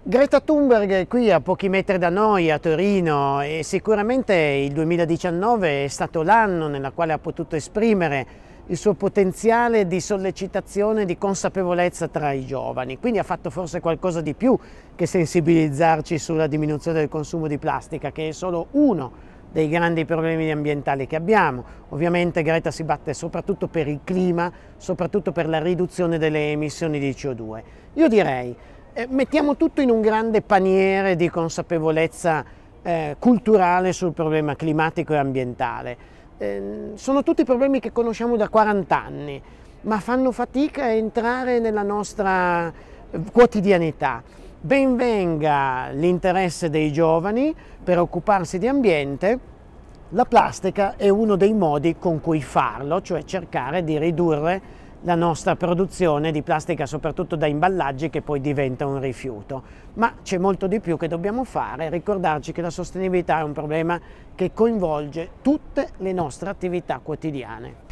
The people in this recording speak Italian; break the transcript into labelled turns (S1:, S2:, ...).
S1: Greta Thunberg è qui a pochi metri da noi a Torino e sicuramente il 2019 è stato l'anno nella quale ha potuto esprimere il suo potenziale di sollecitazione, di consapevolezza tra i giovani. Quindi ha fatto forse qualcosa di più che sensibilizzarci sulla diminuzione del consumo di plastica, che è solo uno dei grandi problemi ambientali che abbiamo. Ovviamente Greta si batte soprattutto per il clima, soprattutto per la riduzione delle emissioni di CO2. Io direi eh, mettiamo tutto in un grande paniere di consapevolezza eh, culturale sul problema climatico e ambientale. Eh, sono tutti problemi che conosciamo da 40 anni, ma fanno fatica a entrare nella nostra eh, quotidianità. Ben venga l'interesse dei giovani per occuparsi di ambiente, la plastica è uno dei modi con cui farlo, cioè cercare di ridurre la nostra produzione di plastica soprattutto da imballaggi che poi diventa un rifiuto. Ma c'è molto di più che dobbiamo fare, ricordarci che la sostenibilità è un problema che coinvolge tutte le nostre attività quotidiane.